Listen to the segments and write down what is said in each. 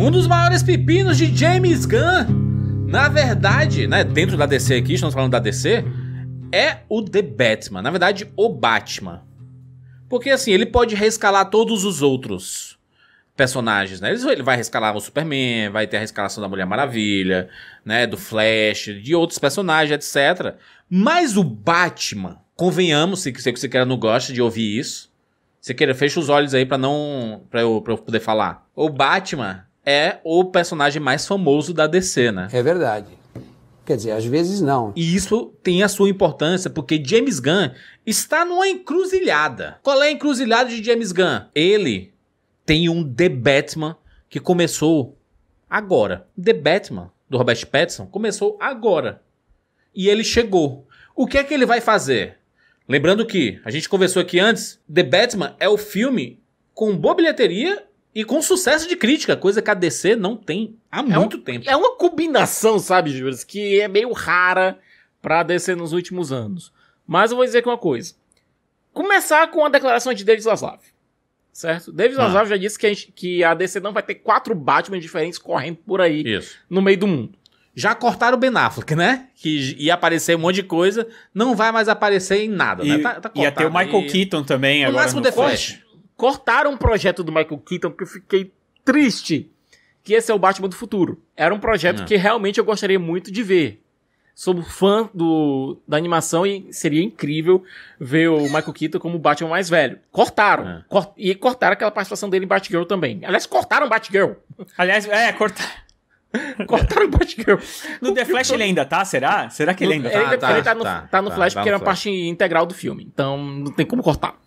Um dos maiores pepinos de James Gunn, na verdade, né, dentro da DC aqui, estamos falando da DC, é o The Batman, na verdade, o Batman. Porque assim, ele pode reescalar todos os outros personagens, né? Ele vai rescalar o Superman, vai ter a rescalação da Mulher Maravilha, né? Do Flash, de outros personagens, etc. Mas o Batman, convenhamos, se você quer não gosta de ouvir isso, se queira, fecha os olhos aí para não. para eu, pra eu poder falar. O Batman é o personagem mais famoso da DC, né? É verdade. Quer dizer, às vezes não. E isso tem a sua importância, porque James Gunn está numa encruzilhada. Qual é a encruzilhada de James Gunn? Ele tem um The Batman que começou agora. The Batman, do Robert Pattinson, começou agora. E ele chegou. O que é que ele vai fazer? Lembrando que a gente conversou aqui antes, The Batman é o filme com boa bilheteria e com sucesso de crítica, coisa que a DC não tem há é muito um, tempo. É uma combinação, sabe, Juras, que é meio rara pra DC nos últimos anos. Mas eu vou dizer aqui é uma coisa. Começar com a declaração de David Zaslav. Certo? David ah. já disse que a, gente, que a, DC não vai ter quatro Batman diferentes correndo por aí Isso. no meio do mundo. Já cortaram o Ben Affleck, né? Que ia aparecer um monte de coisa, não vai mais aparecer em nada, né? e, né? Tá, tá cortado, ia ter o Michael e... Keaton também o agora. No máximo The Flash. Flash cortaram um projeto do Michael Keaton que eu fiquei triste. Que esse é o Batman do futuro. Era um projeto é. que realmente eu gostaria muito de ver. Sou fã do, da animação e seria incrível ver o Michael Keaton como o Batman mais velho. Cortaram. É. e cortaram aquela participação dele em Batgirl também. Aliás, cortaram Batgirl. Aliás, é, cortaram. Cortaram o Batgirl. No The Flash ele ainda tá, será? Será que ele ainda tá? tá? Ele, tá, ele tá, tá, no, tá, no Flash porque era uma parte integral do filme. Então não tem como cortar.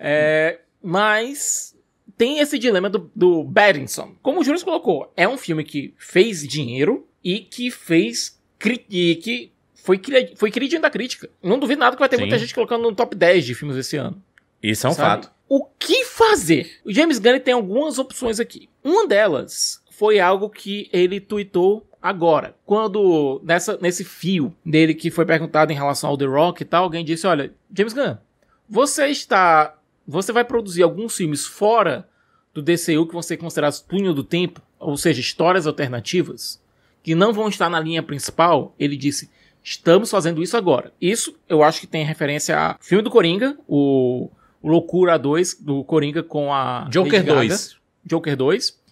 É, mas tem esse dilema do, do Pattinson. Como o Júnior colocou, é um filme que fez dinheiro e que fez. E que foi, foi queridinho da crítica. Não duvido nada que vai ter Sim. muita gente colocando no top 10 de filmes esse ano. Isso é um sabe? fato. O que fazer? O James Gunn tem algumas opções aqui. Uma delas foi algo que ele tweetou agora. Quando, nessa, nesse fio dele que foi perguntado em relação ao The Rock e tal, alguém disse: Olha, James Gunn, você está você vai produzir alguns filmes fora do DCU que vão ser considerados túnel do tempo, ou seja, histórias alternativas, que não vão estar na linha principal, ele disse, estamos fazendo isso agora. Isso eu acho que tem referência a filme do Coringa, o Loucura 2 do Coringa com a Joker Lady 2. Gaga, Joker 2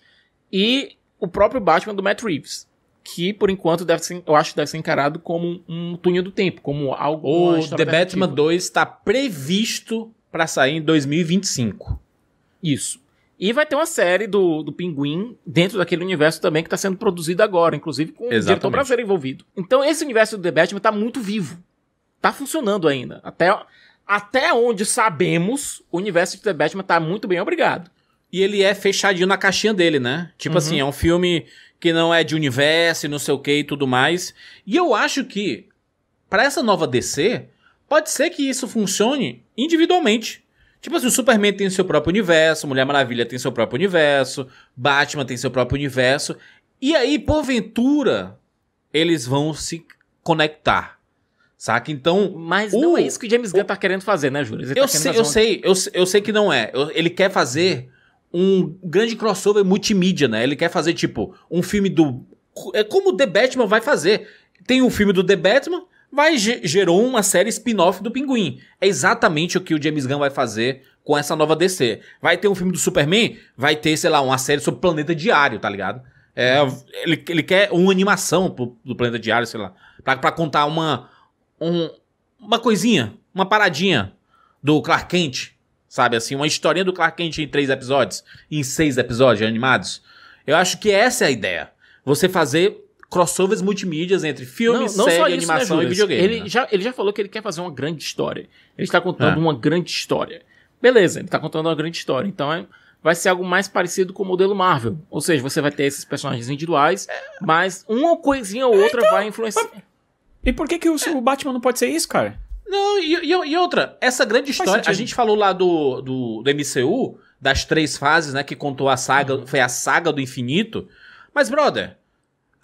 e o próprio Batman do Matt Reeves, que por enquanto deve ser, eu acho deve ser encarado como um túnel do tempo, como algo O The Batman 2 está previsto para sair em 2025. Isso. E vai ter uma série do, do Pinguim dentro daquele universo também que está sendo produzido agora, inclusive com Exatamente. o diretor brasileiro envolvido. Então esse universo do The Batman está muito vivo. está funcionando ainda. Até, até onde sabemos, o universo de The Batman está muito bem, obrigado. E ele é fechadinho na caixinha dele, né? Tipo uhum. assim, é um filme que não é de universo e não sei o que e tudo mais. E eu acho que, para essa nova DC, Pode ser que isso funcione individualmente. Tipo assim, o Superman tem seu próprio universo, Mulher Maravilha tem seu próprio universo, Batman tem seu próprio universo. E aí, porventura, eles vão se conectar. Saca? Então. Mas o, não é isso que James Gunn tá o, tá querendo fazer, né, Júlio? Tá eu, sei, eu, um... sei, eu, eu sei que não é. Eu, ele quer fazer um grande crossover multimídia, né? Ele quer fazer, tipo, um filme do. É como o The Batman vai fazer. Tem o um filme do The Batman, vai gerou uma série spin-off do Pinguim. É exatamente o que o James Gunn vai fazer com essa nova DC. Vai ter um filme do Superman, vai ter, sei lá, uma série sobre Planeta Diário, tá ligado? É, ele, ele quer uma animação pro, do Planeta Diário, sei lá, pra, pra contar uma, um, uma coisinha, uma paradinha do Clark Kent, sabe assim, uma historinha do Clark Kent em três episódios, em seis episódios animados. Eu acho que essa é a ideia. Você fazer crossovers multimídias entre filmes, não, não série, né, animação né, e videogame. Ele, né? já, ele já falou que ele quer fazer uma grande história. Ele está contando é. uma grande história. Beleza, ele está contando uma grande história. Então é, vai ser algo mais parecido com o modelo Marvel. Ou seja, você vai ter esses personagens individuais, mas uma coisinha ou outra então, vai influenciar. E por que, que o, é. o Batman não pode ser isso, cara? Não, e, e, outra, essa grande história. A gente falou lá do, do, do, MCU, das três fases, né? Que contou a saga, foi a saga do infinito. Mas, brother,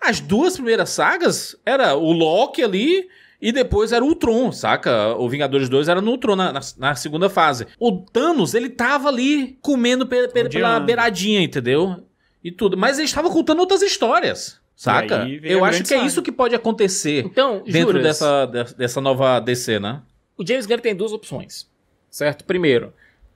as duas primeiras sagas era o Loki ali e depois era o Ultron, saca? O Vingadores 2 era no Ultron na, na, na segunda fase. O Thanos, ele tava ali comendo pe, pe, pela beiradinha, entendeu? E tudo. Mas ele estava contando outras histórias. Saca? Eu acho que é saga. é isso que pode acontecer então, dentro dessa, dessa nova DC, né? O James Gunn tem duas opções, certo? Primeiro,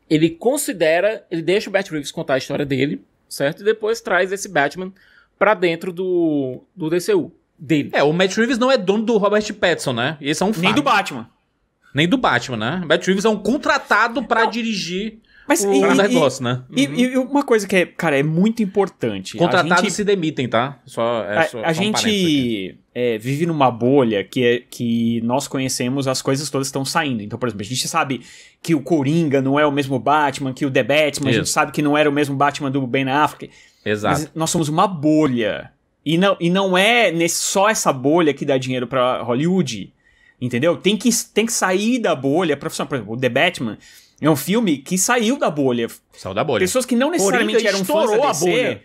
ele considera, ele deixa o Bat Reeves contar a história dele, certo? E depois traz esse Batman para dentro do, do DCU dele. É, o Matt Reeves não é dono do Robert Pattinson, né? Esse é um fato. Nem do Batman. Nem do Batman, né? Matt Reeves é um contratado para dirigir mas o e, negócio, e, né? E, uhum. e, uma coisa que é, cara, é muito importante. Contratados gente, se demitem, tá? Só, é, a, só, a gente um é, vive numa bolha que, é, que nós conhecemos as coisas todas estão saindo. Então, por exemplo, a gente sabe que o Coringa não é o mesmo Batman, que o The Batman, Isso. a gente sabe que não era o mesmo Batman do Ben Affleck. Exato. Mas nós somos uma bolha. E não, e não é nesse, só essa bolha que dá dinheiro para Hollywood. Entendeu? Tem que, tem que sair da bolha profissional. Por exemplo, The Batman é um filme que saiu da bolha. Saiu da bolha. Pessoas que não necessariamente Coringa eram fãs da DC, a bolha.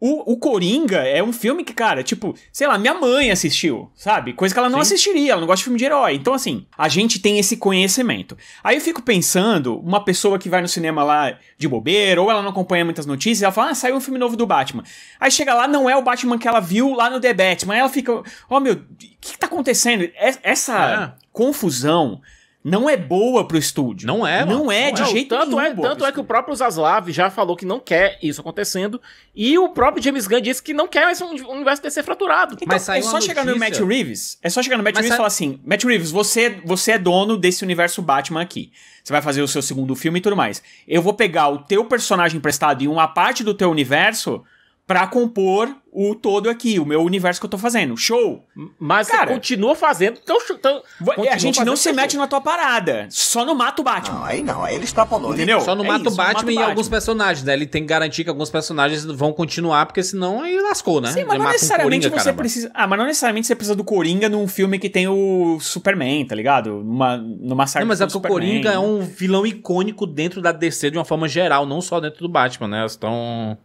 O, o Coringa é um filme que, cara, tipo, sei lá, minha mãe assistiu, sabe? Coisa que ela não Sim. assistiria, ela não gosta de filme de herói. Então, assim, a gente tem esse conhecimento. Aí eu fico pensando, uma pessoa que vai no cinema lá de bobeira, ou ela não acompanha muitas notícias, ela fala, ah, saiu um filme novo do Batman. Aí chega lá, não é o Batman que ela viu lá no The Batman. Aí ela fica, ó oh, meu, o que, que tá acontecendo? Essa ah. confusão não é boa pro estúdio. Não é, mano. Não é, não de é. jeito tanto nenhum. É, tanto é que o próprio Zaslav já falou que não quer isso acontecendo. E o próprio James Gunn disse que não quer mais um universo DC fraturado. Então, Mas é só notícia. chegar no Matt Reeves. É só chegar no Matt Mas Reeves e falar assim: Matt Reeves, você, você é dono desse universo Batman aqui. Você vai fazer o seu segundo filme e tudo mais. Eu vou pegar o teu personagem emprestado e uma parte do teu universo para compor o todo aqui, o meu universo que eu tô fazendo. Show! Mas Cara, você continua fazendo teu então, então A gente não se mete show. na tua parada. Só no mato o Batman. Não, aí não, aí ele extrapolou. Entendeu? Só no é isso, Batman e Batman. alguns personagens, né? Ele tem que garantir que alguns personagens vão continuar, porque senão aí lascou, né? Sim, mas ele não necessariamente um Coringa, você caramba. precisa. Ah, mas não necessariamente você precisa do Coringa num filme que tem o Superman, tá ligado? Numa, numa série. Não, mas é porque o Coringa é um vilão icônico dentro da DC de uma forma geral, não só dentro do Batman, né? Elas estão.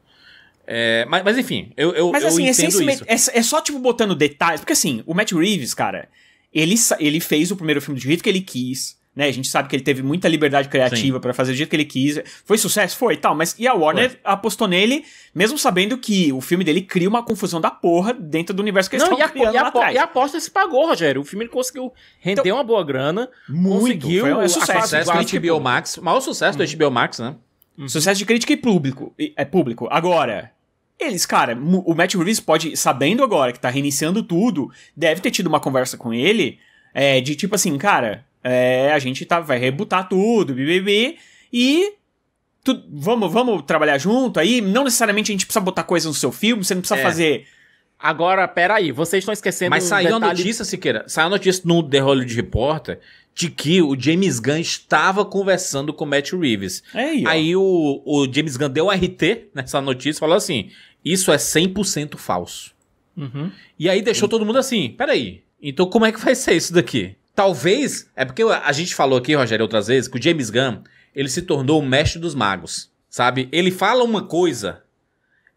É, mas, mas, enfim, eu, eu, mas, assim, entendo isso. É, é, só, tipo, botando detalhes. Porque, assim, o Matt Reeves, cara, ele, ele fez o primeiro filme do jeito que ele quis. Né? A gente sabe que ele teve muita liberdade criativa para fazer do jeito que ele quis. Foi sucesso? Foi, tal. Mas e a Warner foi. apostou nele, mesmo sabendo que o filme dele cria uma confusão da porra dentro do universo que eles estão criando e a, lá atrás. E a aposta se pagou, Rogério. O filme ele conseguiu render então, uma boa grana. Muito. Conseguiu. Foi um sucesso. sucesso do HBO Max. Maior sucesso hum. do HBO Max, né? Sucesso de crítica e público. E, é público. Agora, eles, cara, o Matt Reeves pode, sabendo agora que tá reiniciando tudo, deve ter tido uma conversa com ele é, de tipo assim, cara, é, a gente tá, vai rebutar tudo, BBB, e tu, vamos, vamos trabalhar junto aí. Não necessariamente a gente precisa botar coisa no seu filme, você não precisa é. fazer Agora, peraí, vocês estão esquecendo. Mas um saiu detalhe... a notícia, Siqueira. Saiu a notícia no The Hollywood Reporter de que o James Gunn estava conversando com o Matt Reeves. Aí, Aí o, o, James Gunn deu um RT nessa né, notícia e falou assim: Isso é 100% falso. Uhum. E aí deixou todo mundo assim: peraí, então como é que vai ser isso daqui? Talvez, é porque a gente falou aqui, Rogério, outras vezes, que o James Gunn ele se tornou o mestre dos magos, sabe? Ele fala uma coisa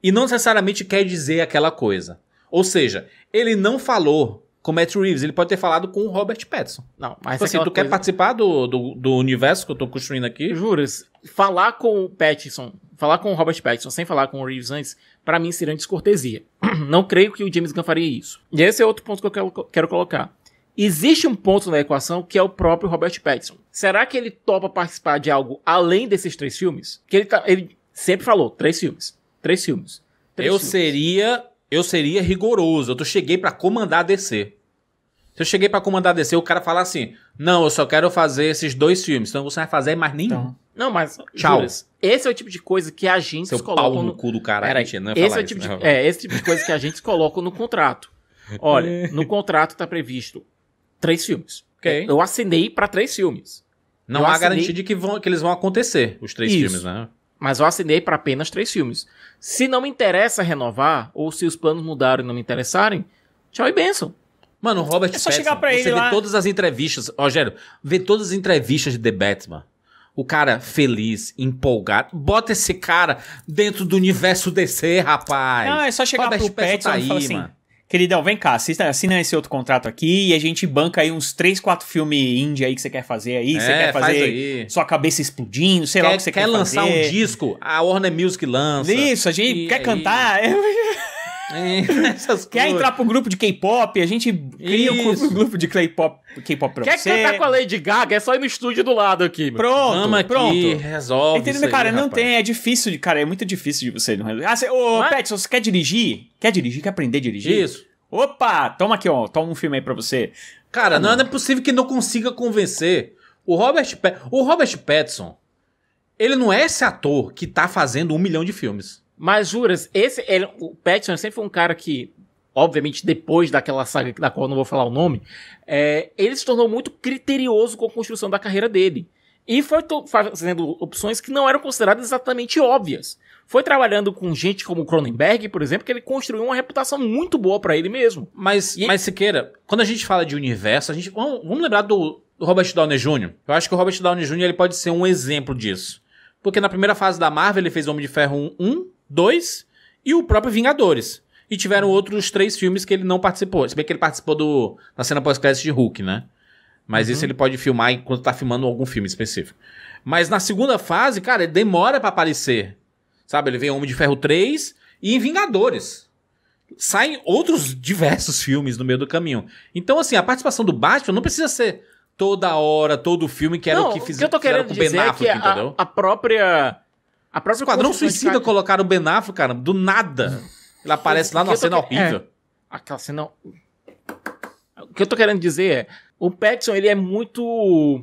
e não necessariamente quer dizer aquela coisa. Ou seja, ele não falou com Matt Reeves. Ele pode ter falado com o Robert Pattinson. Não, mas tipo assim, é tu coisa... quer participar do, do, do, universo que eu tô construindo aqui? Juras, falar com o Pattinson, falar com o Robert Pattinson sem falar com o Reeves antes, para mim seria uma descortesia. Não creio que o James Gunn faria isso. E esse é outro ponto que eu quero, quero colocar. Existe um ponto na equação que é o próprio Robert Pattinson. Será que ele topa participar de algo além desses três filmes? Que ele, tá, ele sempre falou, três filmes, três filmes. Três eu filmes. seria eu seria rigoroso. Eu cheguei para comandar a DC. Se eu cheguei para comandar a DC, o cara fala assim: não, eu só quero fazer esses dois filmes, então você vai fazer mais nenhum. Então. não, mas. Tchau. esse é o tipo de coisa que a gente coloca. no, no cu do cara. Peraí, não esse é, o tipo isso, de... é esse tipo de coisa que a gente coloca no contrato. Olha, no contrato tá previsto três filmes. Okay. Eu assinei para três filmes. Não eu há assinei... garantia de que, vão, que eles vão acontecer, os três isso. filmes, né? Mas eu assinei para apenas três filmes. Se não me interessa renovar, ou se os planos mudaram e não me interessarem, tchau e benção. Mano, o Robert é só Pattinson, chegar pra ele lá. vê todas as entrevistas, Rogério, vê todas as entrevistas de The Batman. O cara feliz, empolgado. Bota esse cara dentro do universo DC, rapaz. Não, é só chegar Robert pro Pattinson tá aí, e falar assim, mano. Queridão, vem cá, assista, assina esse outro contrato aqui e a gente banca aí uns 3, 4 filmes indie aí que você quer fazer aí. É, você quer fazer faz sua cabeça explodindo, sei quer, lá o que você quer, quer lançar um disco, a Warner Music lança. Isso, a gente e, quer cantar. Quer coisas. entrar pro grupo de K-pop? A gente cria Isso. um grupo de K-pop pra Quer você. Quer cantar tá com a Lady Gaga? É só ir no estúdio do lado aqui. Pronto, pronto. Aqui, resolve Entendeu, aí, cara? Rapaz. Não tem, é difícil, de, cara, é muito difícil de você não resolver. Ah, você, ô, Mas... É? você quer dirigir? Quer dirigir? Quer aprender a dirigir? Isso. Opa, toma aqui, ó, toma um filme aí pra você. Cara, não, é possível que não consiga convencer o Robert, o Robert Petson. Ele não é esse ator que tá fazendo um milhão de filmes. Mas juras, esse, ele, o Pattinson sempre foi um cara que, obviamente, depois daquela saga da qual eu não vou falar o nome, é, ele se tornou muito criterioso com a construção da carreira dele. E foi fazendo opções que não eram consideradas exatamente óbvias. Foi trabalhando com gente como Cronenberg, por exemplo, que ele construiu uma reputação muito boa para ele mesmo. Mas, mas Siqueira, quando a gente fala de universo, a gente vamos, vamos lembrar do, do Robert Downey Jr. Eu acho que o Robert Downey Jr. ele pode ser um exemplo disso. Porque na primeira fase da Marvel ele fez Homem de Ferro 1 2 e o próprio Vingadores. E tiveram outros três filmes que ele não participou. Se bem que ele participou do, na cena pós-crédito de Hulk, né? Mas uhum. isso ele pode filmar enquanto tá filmando algum filme específico. Mas na segunda fase, cara, ele demora para aparecer. Sabe? Ele vem em Homem de Ferro 3 e em Vingadores. Saem outros diversos filmes no meio do caminho. Então, assim, a participação do Batman não precisa ser toda hora, todo filme, que era não, o que fizeram eu tô querendo com dizer Ben é Affleck, é que a, entendeu? A própria a própria Esquadrão Suicida cara... colocaram o Ben Affleck, cara, do nada. Ele aparece lá numa cena tô... É, horrível. É. Aquela cena... O que eu tô querendo dizer é, o Petson ele é muito...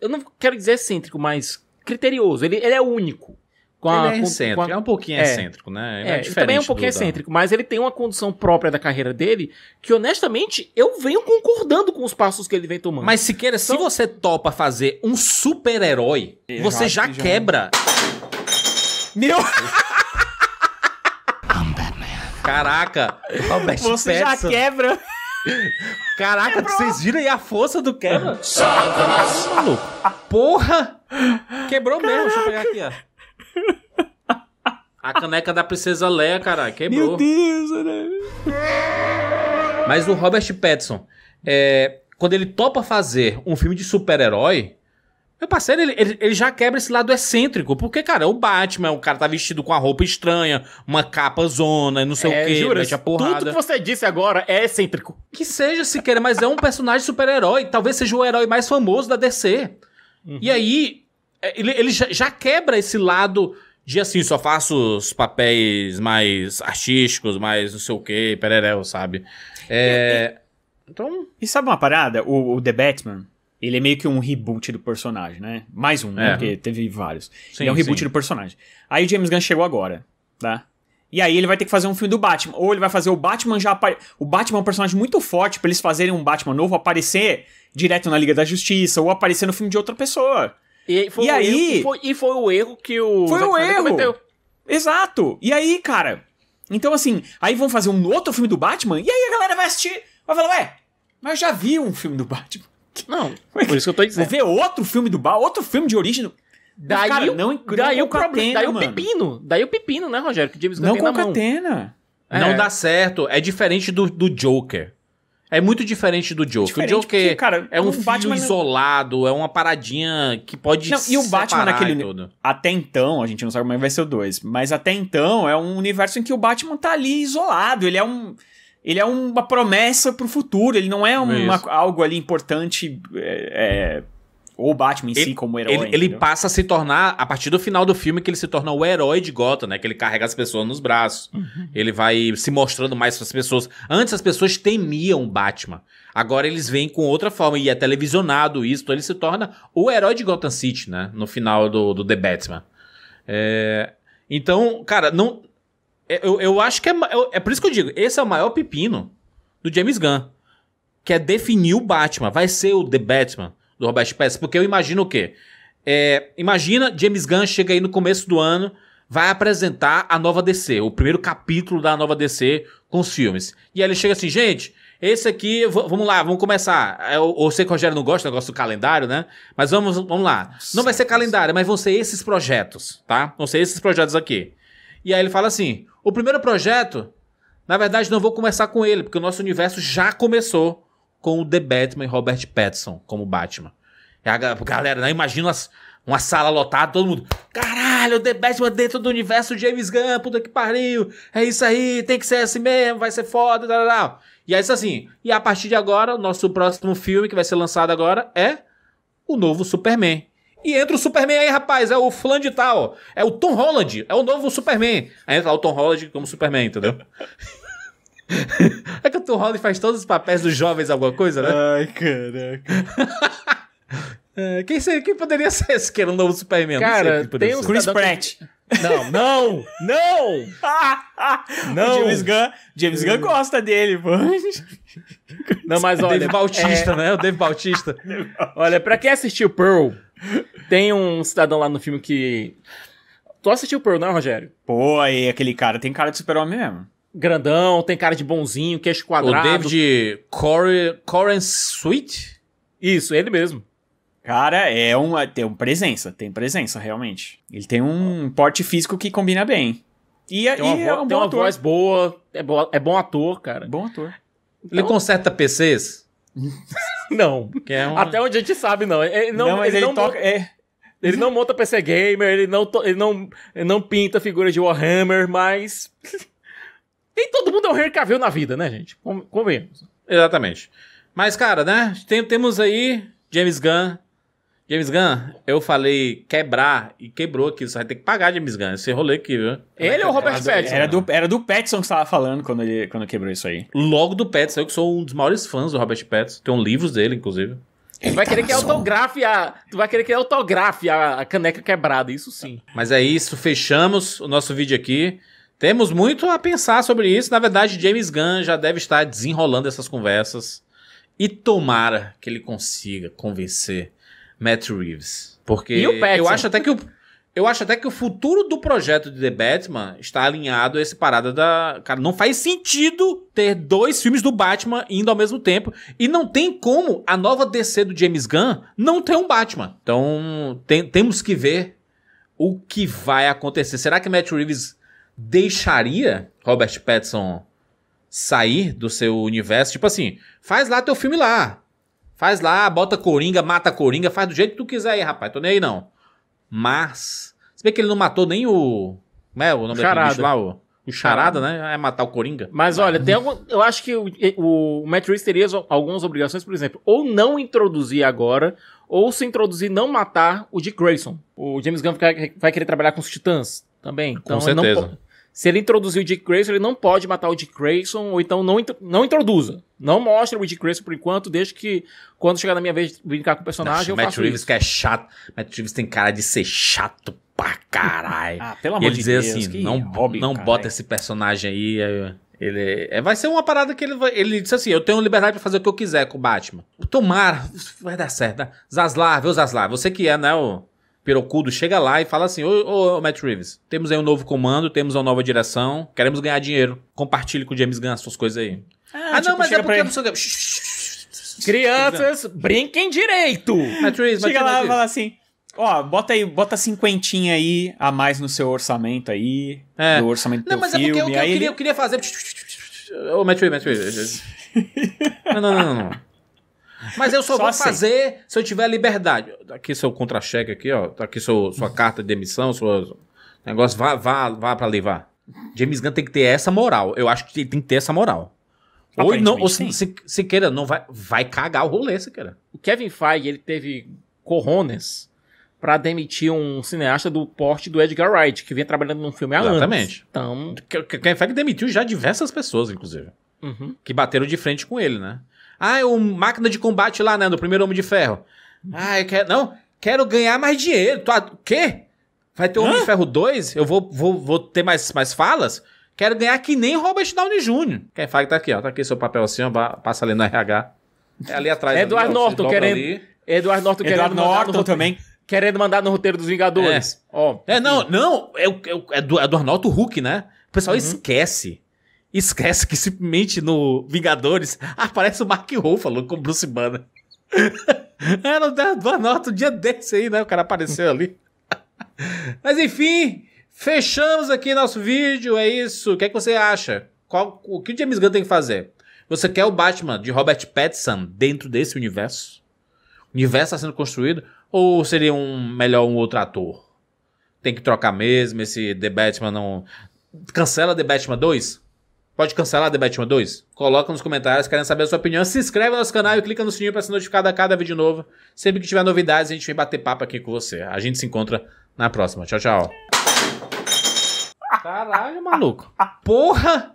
Eu não quero dizer excêntrico, mas criterioso. Ele, ele é único. Com a, ele é excêntrico, com a... é um pouquinho é. excêntrico, né? Ele é, é ele também é um pouquinho excêntrico, mas ele tem uma condição própria da carreira dele que, honestamente, eu venho concordando com os passos que ele vem tomando. Mas, Siqueira, então... se você topa fazer um super-herói, você já, já quebra... Já meu. I'm Batman. Caraca, Robert Você já quebra. Caraca, Quebrou. vocês viram aí a força do quebra? Satanás! Porra! Quebrou Caraca. mesmo, deixa eu pegar aqui, ó. A caneca da Princesa Leia, cara, quebrou. Meu Deus, cara. Mas o Robert Pattinson, é, quando ele topa fazer um filme de super-herói, meu parceiro, ele, ele, ele, já quebra esse lado excêntrico. Porque, cara, o Batman, o cara tá vestido com uma roupa estranha, uma capa zona, não sei é, o quê, jura, mete a porrada. Tudo que você disse agora é excêntrico. Que seja, se queira, mas é um personagem super-herói. Talvez seja o herói mais famoso da DC. Uhum. E aí, é, ele, ele já, já quebra esse lado de assim, só faço os papéis mais artísticos, mais não sei o quê, pereréu, sabe? É... E, e... Então... E sabe uma parada? O, o The Batman ele é meio que um reboot do personagem, né? Mais um, né? é. né? Porque teve vários. Sim, ele é um reboot sim. do personagem. Aí o James Gunn chegou agora, tá? E aí ele vai ter que fazer um filme do Batman. Ou ele vai fazer o Batman já apare... O Batman é um personagem muito forte pra eles fazerem um Batman novo aparecer direto na Liga da Justiça ou aparecer no filme de outra pessoa. E, foi e aí... Erro, foi, e foi o erro que o... Foi Zack o erro! Cometeu. Exato! E aí, cara... Então, assim, aí vão fazer um outro filme do Batman e aí a galera vai assistir, vai falar, ué, mas eu já vi um filme do Batman. Não, Mas, é por isso que eu tô dizendo. Vou ver outro filme do Bal, outro filme de origem. Daí, cara, o, não, daí, não o daí o pepino. Daí o pepino, né, Rogério? Que James Gunn não tem concatena. É. Não dá certo. É diferente do, do Joker. É muito diferente do Joker. Diferente o Joker porque, cara, é um, um Batman isolado, é uma paradinha que pode Não, e o Batman naquele Até então, a gente não sabe como é vai ser o 2, mas até então é um universo em que o Batman tá ali isolado, ele é um ele é uma promessa pro futuro, ele não é uma, algo ali importante. É, é ou Batman em ele, si como herói. Ele, ele, passa a se tornar, a partir do final do filme, que ele se torna o herói de Gotham, né? Que ele carrega as pessoas nos braços. Uhum. Ele vai se mostrando mais para as pessoas. Antes as pessoas temiam o Batman. Agora eles vêm com outra forma e é televisionado isso. Então ele se torna o herói de Gotham City, né? No final do, do The Batman. É... Então, cara, não é, eu, eu acho que é. É por isso que eu digo, esse é o maior pepino do James Gunn. Que é definir o Batman. Vai ser o The Batman do Robert Pattinson. Porque eu imagino o quê? É, imagina, James Gunn chega aí no começo do ano, vai apresentar a nova DC, o primeiro capítulo da nova DC com os filmes. E aí ele chega assim, gente, esse aqui, vamos lá, vamos começar. É, eu, eu sei que o Rogério não gosta, negócio do calendário, né? Mas vamos, vamos lá. Não vai ser calendário, mas vão ser esses projetos, tá? Vão ser esses projetos aqui. E aí ele fala assim: o primeiro projeto, na verdade, não vou começar com ele, porque o nosso universo já começou com o The Batman e Robert Pattinson como Batman. E a galera, né, imagina uma sala lotada, todo mundo. Caralho, The Batman dentro do universo James Gunn, puta que pariu. É isso aí, tem que ser assim mesmo, vai ser foda, tal, tal. E é isso assim. E a partir de agora, o nosso próximo filme que vai ser lançado agora é o novo Superman. E entra o Superman aí, rapaz, é o fulano de tal, é o Tom Holland, é o novo Superman. Aí entra lá o Tom Holland como Superman, entendeu? é que o Tom Holland faz todos os papéis dos jovens alguma coisa, né? Ai, caraca. É, quem, seria, quem poderia ser esse que era o novo Superman? Cara, tem o Chris Pratt. Não, não, não! não! O James Gunn, James Gunn gosta dele, pô. Não, mas olha. Dave Bautista, é... né? O Dave Bautista. olha, pra quem assistiu Pearl, tem um cidadão lá no filme que. Tu assistiu o Pearl, não, Rogério? Pô, aí aquele cara tem cara de super-homem mesmo. Grandão, tem cara de bonzinho, queixo quadrado. O David Corey, Coren Sweet? Isso, ele mesmo. Cara, é uma, tem um presença, tem presença, realmente. Ele tem um porte físico que combina bem. E, é, tem uma, e é um tem uma ator. voz boa é, boa, é bom ator, cara. Bom ator. Ele então, conserta PCs? não. É Até onde a gente sabe, não. Ele não, não ele, ele não toca. Monta, é... Ele não monta PC Gamer, ele não, to... ele não, ele não pinta figura de Warhammer, mas. Nem todo mundo é um Henry Cavill na vida, né, gente? Convenhamos. Exatamente. Mas, cara, né? Tem, temos aí James Gunn James Gunn, eu falei quebrar e quebrou aqui. Você vai ter que pagar, James Gunn. Esse rolê aqui, viu? Ele ou o Robert Pattinson? Era do, era do Pattinson que você tava falando quando, ele, quando quebrou isso aí. Logo do Pattinson. Eu que sou um dos maiores fãs do Robert Pattinson. um livros dele, inclusive. tu vai, querer que autografe a, tu vai querer que autografe a, a caneca quebrada, isso sim. Mas é isso, fechamos o nosso vídeo aqui. Temos muito a pensar sobre isso. Na verdade, James Gunn já deve estar desenrolando essas conversas. E tomara que ele consiga convencer Matt Reeves. Porque eu acho até que o. Eu acho até que o futuro do projeto de The Batman está alinhado a essa parada da. Cara, não faz sentido ter dois filmes do Batman indo ao mesmo tempo. E não tem como a nova DC do James Gunn não ter um Batman. Então, tem, temos que ver o que vai acontecer. Será que Matt Reeves deixaria Robert Pattinson sair do seu universo? Tipo assim, faz lá teu filme lá. Faz lá, bota coringa, mata coringa, faz do jeito que tu quiser aí, rapaz. Tô nem aí não. Mas. Se bem que ele não matou nem o. Como é o nome Charada. daquele bicho lá? O, o Charada, né? É matar o Coringa. Mas olha, tem algum. Eu acho que o, o Matt Reeves teria algumas obrigações, por exemplo, ou não introduzir agora, ou se introduzir não matar o Dick Grayson. O James Gunn vai querer trabalhar com os titãs também. Então, com certeza. Não... Se ele introduzir o Dick Grayson, ele não pode matar o Dick Grayson, ou então não, não introduza. Não mostra o Dick Grayson por enquanto, desde que quando chegar na minha vez de brincar com o personagem, não, eu Matt Reeves isso. que é chato. Matt Reeves tem cara de ser chato pra caralho. ah, pelo amor e ele de dizer Deus, assim, não, hobby, não bota esse personagem aí. É, ele é, vai ser uma parada que ele vai, ele disse assim, eu tenho liberdade para fazer o que eu quiser com o Batman. Tomara, vai dar certo. Né? Zaslar, viu Zaslar, você que é, né, o perocudo chega lá e fala assim: ô, ô, ô, Matt Reeves, temos aí um novo comando, temos uma nova direção, queremos ganhar dinheiro. Compartilhe com o James Gunn suas coisas aí. Ah, ah tipo, não, mas é porque eu não sou. Crianças, brinquem direito! Matt Reeves, chega Matt lá e fala assim. Ó, bota aí, bota cinquentinha aí a mais no seu orçamento aí. É. Do orçamento Não, do mas é porque eu, eu, queria, ele... eu queria fazer. Ô, oh, Matt Reeves, Matt Reeves. não, não, não, não. Mas eu só, só vou assim. fazer se eu tiver liberdade. Aqui seu contra-cheque aqui, ó. Tá aqui seu, sua uhum. carta de demissão, seu negócio, vá, vá, vá pra levar. James Gunn tem que ter essa moral. Eu acho que ele tem que ter essa moral. Ou, não, ou se, se, se, queira, não vai, vai cagar o rolê, se queira. O Kevin Feige, ele teve corrones para demitir um cineasta do porte do Edgar Wright, que vinha trabalhando num filme há Exatamente. anos. Exatamente. Então... Kevin Feige demitiu já diversas pessoas, inclusive. Uhum. Que bateram de frente com ele, né? Ah, é uma máquina de combate lá, né? Do primeiro Homem de Ferro. Ah, eu quero. Não, quero ganhar mais dinheiro. Tu, o quê? Vai ter o Homem de Ferro 2? Eu vou, vou, vou ter mais, mais falas? Quero ganhar que nem Robert Downey Jr. Quem fala que tá aqui, ó. Tá aqui seu papel assim, ó. Passa ali no RH. É ali atrás. Eduardo ali, Norton querendo. Eduardo Norton querendo. Eduardo Norton no também. Querendo mandar no roteiro dos Vingadores. É, ó. é não, não. É, o Eduardo é é do, é Hulk, né? O pessoal uhum. esquece esquece que simplesmente no Vingadores aparece o Mark Ruffalo com Bruce Banner. Era uma nota um dia desse aí, né? O cara apareceu ali. Mas enfim, fechamos aqui nosso vídeo. É isso. O que, é que você acha? Qual, o que o James Gunn tem que fazer? Você quer o Batman de Robert Pattinson dentro desse universo? O universo está sendo construído? Ou seria um melhor um outro ator? Tem que trocar mesmo esse The Batman não... Cancela The Batman 2? Pode cancelar Debate Batman 2? Coloca nos comentários, querendo saber a sua opinião. Se inscreve no nosso canal e clica no sininho para ser notificado a cada vídeo novo. Sempre que tiver novidades, a gente vem bater papo aqui com você. A gente se encontra na próxima. Tchau, tchau. Caralho, maluco. Porra!